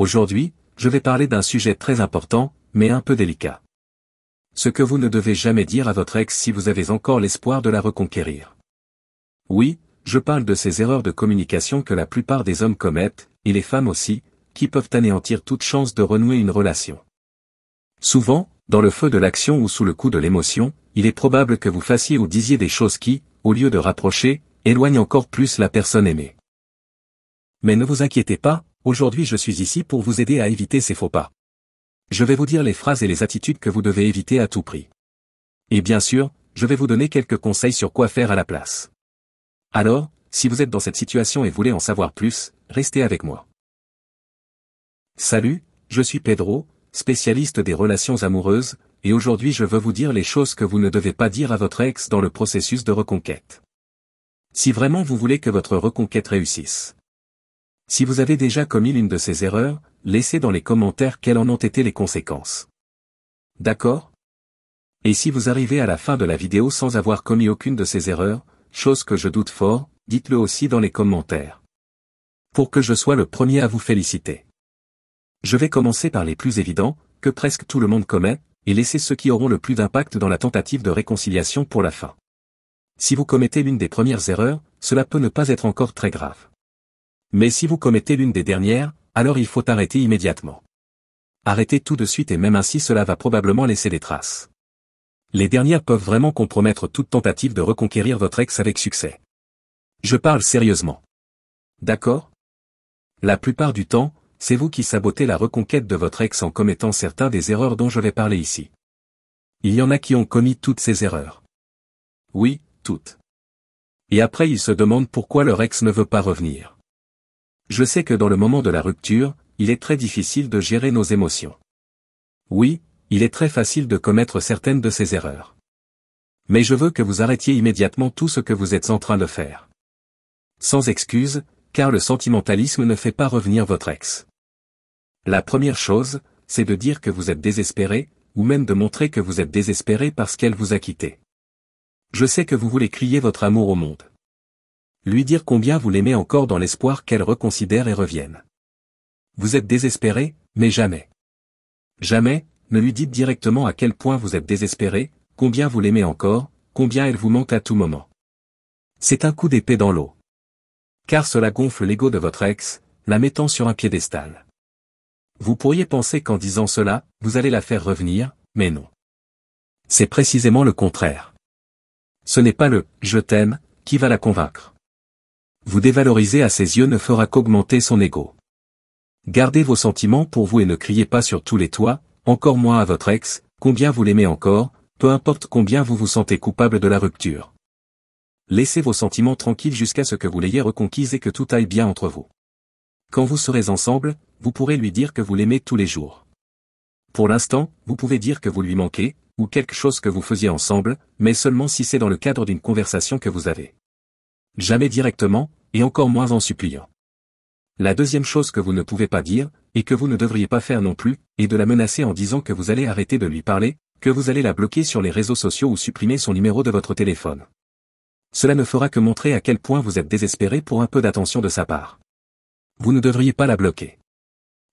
Aujourd'hui, je vais parler d'un sujet très important, mais un peu délicat. Ce que vous ne devez jamais dire à votre ex si vous avez encore l'espoir de la reconquérir. Oui, je parle de ces erreurs de communication que la plupart des hommes commettent, et les femmes aussi, qui peuvent anéantir toute chance de renouer une relation. Souvent, dans le feu de l'action ou sous le coup de l'émotion, il est probable que vous fassiez ou disiez des choses qui, au lieu de rapprocher, éloignent encore plus la personne aimée. Mais ne vous inquiétez pas, Aujourd'hui je suis ici pour vous aider à éviter ces faux pas. Je vais vous dire les phrases et les attitudes que vous devez éviter à tout prix. Et bien sûr, je vais vous donner quelques conseils sur quoi faire à la place. Alors, si vous êtes dans cette situation et voulez en savoir plus, restez avec moi. Salut, je suis Pedro, spécialiste des relations amoureuses, et aujourd'hui je veux vous dire les choses que vous ne devez pas dire à votre ex dans le processus de reconquête. Si vraiment vous voulez que votre reconquête réussisse. Si vous avez déjà commis l'une de ces erreurs, laissez dans les commentaires quelles en ont été les conséquences. D'accord Et si vous arrivez à la fin de la vidéo sans avoir commis aucune de ces erreurs, chose que je doute fort, dites-le aussi dans les commentaires. Pour que je sois le premier à vous féliciter. Je vais commencer par les plus évidents, que presque tout le monde commet, et laisser ceux qui auront le plus d'impact dans la tentative de réconciliation pour la fin. Si vous commettez l'une des premières erreurs, cela peut ne pas être encore très grave. Mais si vous commettez l'une des dernières, alors il faut arrêter immédiatement. Arrêtez tout de suite et même ainsi cela va probablement laisser des traces. Les dernières peuvent vraiment compromettre toute tentative de reconquérir votre ex avec succès. Je parle sérieusement. D'accord La plupart du temps, c'est vous qui sabotez la reconquête de votre ex en commettant certains des erreurs dont je vais parler ici. Il y en a qui ont commis toutes ces erreurs. Oui, toutes. Et après ils se demandent pourquoi leur ex ne veut pas revenir je sais que dans le moment de la rupture, il est très difficile de gérer nos émotions. Oui, il est très facile de commettre certaines de ces erreurs. Mais je veux que vous arrêtiez immédiatement tout ce que vous êtes en train de faire. Sans excuse, car le sentimentalisme ne fait pas revenir votre ex. La première chose, c'est de dire que vous êtes désespéré, ou même de montrer que vous êtes désespéré parce qu'elle vous a quitté. Je sais que vous voulez crier votre amour au monde. Lui dire combien vous l'aimez encore dans l'espoir qu'elle reconsidère et revienne. Vous êtes désespéré, mais jamais. Jamais, ne lui dites directement à quel point vous êtes désespéré, combien vous l'aimez encore, combien elle vous manque à tout moment. C'est un coup d'épée dans l'eau. Car cela gonfle l'ego de votre ex, la mettant sur un piédestal. Vous pourriez penser qu'en disant cela, vous allez la faire revenir, mais non. C'est précisément le contraire. Ce n'est pas le ⁇ je t'aime ⁇ qui va la convaincre vous dévaloriser à ses yeux ne fera qu'augmenter son ego. Gardez vos sentiments pour vous et ne criez pas sur tous les toits, encore moins à votre ex, combien vous l'aimez encore, peu importe combien vous vous sentez coupable de la rupture. Laissez vos sentiments tranquilles jusqu'à ce que vous l'ayez reconquise et que tout aille bien entre vous. Quand vous serez ensemble, vous pourrez lui dire que vous l'aimez tous les jours. Pour l'instant, vous pouvez dire que vous lui manquez, ou quelque chose que vous faisiez ensemble, mais seulement si c'est dans le cadre d'une conversation que vous avez. Jamais directement, et encore moins en suppliant. La deuxième chose que vous ne pouvez pas dire, et que vous ne devriez pas faire non plus, est de la menacer en disant que vous allez arrêter de lui parler, que vous allez la bloquer sur les réseaux sociaux ou supprimer son numéro de votre téléphone. Cela ne fera que montrer à quel point vous êtes désespéré pour un peu d'attention de sa part. Vous ne devriez pas la bloquer.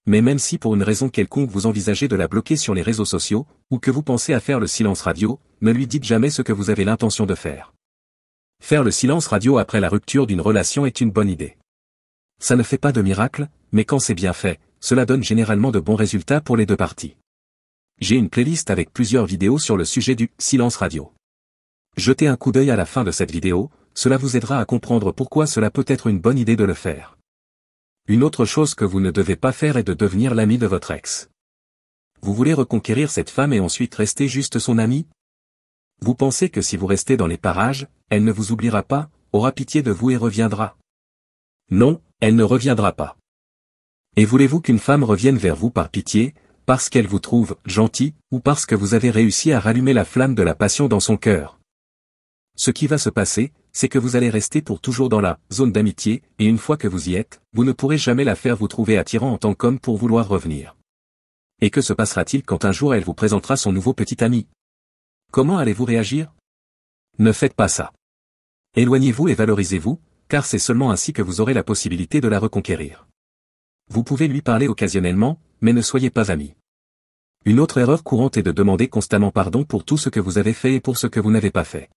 Mais même si pour une raison quelconque vous envisagez de la bloquer sur les réseaux sociaux, ou que vous pensez à faire le silence radio, ne lui dites jamais ce que vous avez l'intention de faire. Faire le silence radio après la rupture d'une relation est une bonne idée. Ça ne fait pas de miracle, mais quand c'est bien fait, cela donne généralement de bons résultats pour les deux parties. J'ai une playlist avec plusieurs vidéos sur le sujet du silence radio. Jetez un coup d'œil à la fin de cette vidéo, cela vous aidera à comprendre pourquoi cela peut être une bonne idée de le faire. Une autre chose que vous ne devez pas faire est de devenir l'ami de votre ex. Vous voulez reconquérir cette femme et ensuite rester juste son ami vous pensez que si vous restez dans les parages, elle ne vous oubliera pas, aura pitié de vous et reviendra. Non, elle ne reviendra pas. Et voulez-vous qu'une femme revienne vers vous par pitié, parce qu'elle vous trouve gentil, ou parce que vous avez réussi à rallumer la flamme de la passion dans son cœur Ce qui va se passer, c'est que vous allez rester pour toujours dans la zone d'amitié, et une fois que vous y êtes, vous ne pourrez jamais la faire vous trouver attirant en tant qu'homme pour vouloir revenir. Et que se passera-t-il quand un jour elle vous présentera son nouveau petit ami Comment allez-vous réagir Ne faites pas ça. Éloignez-vous et valorisez-vous, car c'est seulement ainsi que vous aurez la possibilité de la reconquérir. Vous pouvez lui parler occasionnellement, mais ne soyez pas amis. Une autre erreur courante est de demander constamment pardon pour tout ce que vous avez fait et pour ce que vous n'avez pas fait.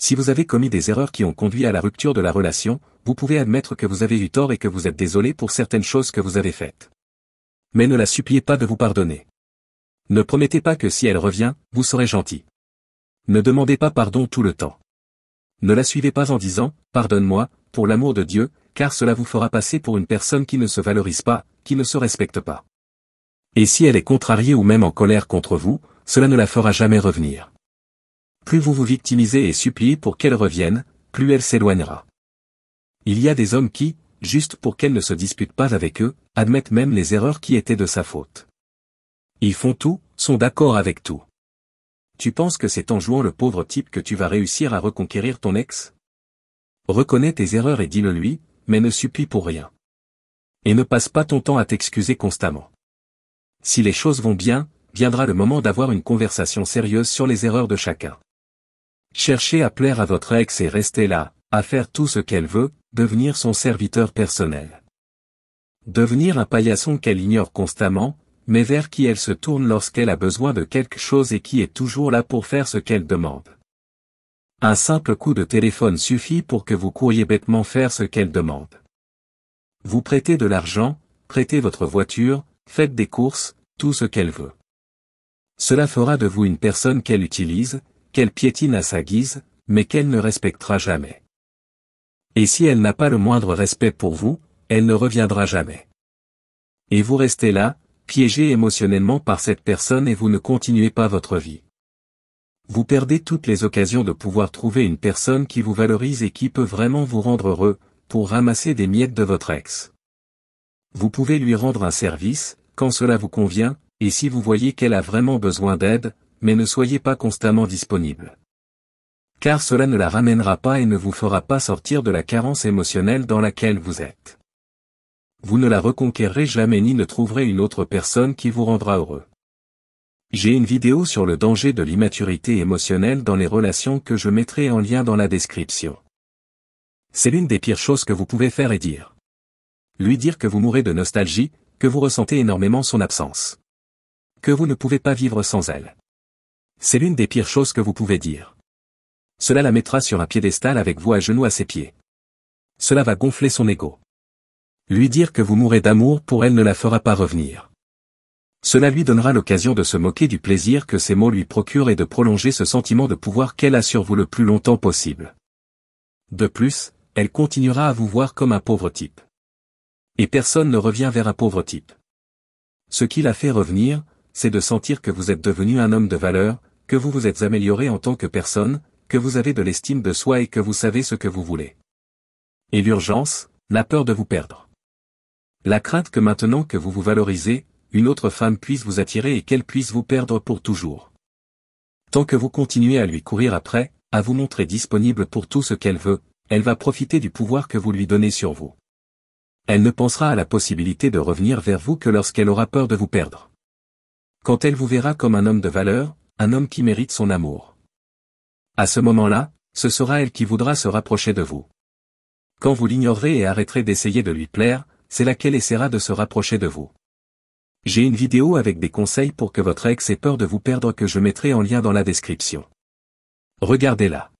Si vous avez commis des erreurs qui ont conduit à la rupture de la relation, vous pouvez admettre que vous avez eu tort et que vous êtes désolé pour certaines choses que vous avez faites. Mais ne la suppliez pas de vous pardonner. Ne promettez pas que si elle revient, vous serez gentil. Ne demandez pas pardon tout le temps. Ne la suivez pas en disant, pardonne-moi, pour l'amour de Dieu, car cela vous fera passer pour une personne qui ne se valorise pas, qui ne se respecte pas. Et si elle est contrariée ou même en colère contre vous, cela ne la fera jamais revenir. Plus vous vous victimisez et suppliez pour qu'elle revienne, plus elle s'éloignera. Il y a des hommes qui, juste pour qu'elle ne se dispute pas avec eux, admettent même les erreurs qui étaient de sa faute. Ils font tout, sont d'accord avec tout. Tu penses que c'est en jouant le pauvre type que tu vas réussir à reconquérir ton ex Reconnais tes erreurs et dis-le lui, mais ne supplie pour rien. Et ne passe pas ton temps à t'excuser constamment. Si les choses vont bien, viendra le moment d'avoir une conversation sérieuse sur les erreurs de chacun. Cherchez à plaire à votre ex et restez là, à faire tout ce qu'elle veut, devenir son serviteur personnel. Devenir un paillasson qu'elle ignore constamment, mais vers qui elle se tourne lorsqu'elle a besoin de quelque chose et qui est toujours là pour faire ce qu'elle demande. Un simple coup de téléphone suffit pour que vous couriez bêtement faire ce qu'elle demande. Vous prêtez de l'argent, prêtez votre voiture, faites des courses, tout ce qu'elle veut. Cela fera de vous une personne qu'elle utilise, qu'elle piétine à sa guise, mais qu'elle ne respectera jamais. Et si elle n'a pas le moindre respect pour vous, elle ne reviendra jamais. Et vous restez là, piégé émotionnellement par cette personne et vous ne continuez pas votre vie. Vous perdez toutes les occasions de pouvoir trouver une personne qui vous valorise et qui peut vraiment vous rendre heureux, pour ramasser des miettes de votre ex. Vous pouvez lui rendre un service, quand cela vous convient, et si vous voyez qu'elle a vraiment besoin d'aide, mais ne soyez pas constamment disponible. Car cela ne la ramènera pas et ne vous fera pas sortir de la carence émotionnelle dans laquelle vous êtes vous ne la reconquérerez jamais ni ne trouverez une autre personne qui vous rendra heureux. J'ai une vidéo sur le danger de l'immaturité émotionnelle dans les relations que je mettrai en lien dans la description. C'est l'une des pires choses que vous pouvez faire et dire. Lui dire que vous mourrez de nostalgie, que vous ressentez énormément son absence. Que vous ne pouvez pas vivre sans elle. C'est l'une des pires choses que vous pouvez dire. Cela la mettra sur un piédestal avec vous à genoux à ses pieds. Cela va gonfler son ego. Lui dire que vous mourrez d'amour pour elle ne la fera pas revenir. Cela lui donnera l'occasion de se moquer du plaisir que ces mots lui procurent et de prolonger ce sentiment de pouvoir qu'elle a sur vous le plus longtemps possible. De plus, elle continuera à vous voir comme un pauvre type. Et personne ne revient vers un pauvre type. Ce qui la fait revenir, c'est de sentir que vous êtes devenu un homme de valeur, que vous vous êtes amélioré en tant que personne, que vous avez de l'estime de soi et que vous savez ce que vous voulez. Et l'urgence, la peur de vous perdre. La crainte que maintenant que vous vous valorisez, une autre femme puisse vous attirer et qu'elle puisse vous perdre pour toujours. Tant que vous continuez à lui courir après, à vous montrer disponible pour tout ce qu'elle veut, elle va profiter du pouvoir que vous lui donnez sur vous. Elle ne pensera à la possibilité de revenir vers vous que lorsqu'elle aura peur de vous perdre. Quand elle vous verra comme un homme de valeur, un homme qui mérite son amour. À ce moment-là, ce sera elle qui voudra se rapprocher de vous. Quand vous l'ignorerez et arrêterez d'essayer de lui plaire, c'est laquelle essaiera de se rapprocher de vous. J'ai une vidéo avec des conseils pour que votre ex ait peur de vous perdre que je mettrai en lien dans la description. Regardez-la.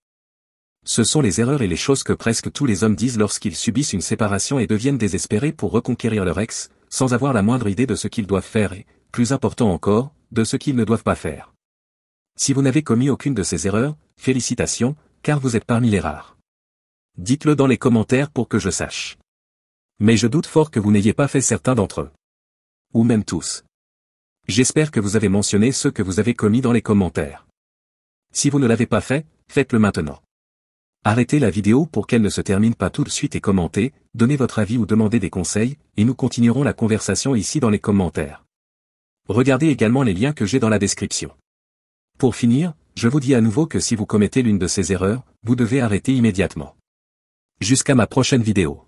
Ce sont les erreurs et les choses que presque tous les hommes disent lorsqu'ils subissent une séparation et deviennent désespérés pour reconquérir leur ex, sans avoir la moindre idée de ce qu'ils doivent faire et, plus important encore, de ce qu'ils ne doivent pas faire. Si vous n'avez commis aucune de ces erreurs, félicitations, car vous êtes parmi les rares. Dites-le dans les commentaires pour que je sache. Mais je doute fort que vous n'ayez pas fait certains d'entre eux. Ou même tous. J'espère que vous avez mentionné ceux que vous avez commis dans les commentaires. Si vous ne l'avez pas fait, faites-le maintenant. Arrêtez la vidéo pour qu'elle ne se termine pas tout de suite et commentez, donnez votre avis ou demandez des conseils, et nous continuerons la conversation ici dans les commentaires. Regardez également les liens que j'ai dans la description. Pour finir, je vous dis à nouveau que si vous commettez l'une de ces erreurs, vous devez arrêter immédiatement. Jusqu'à ma prochaine vidéo.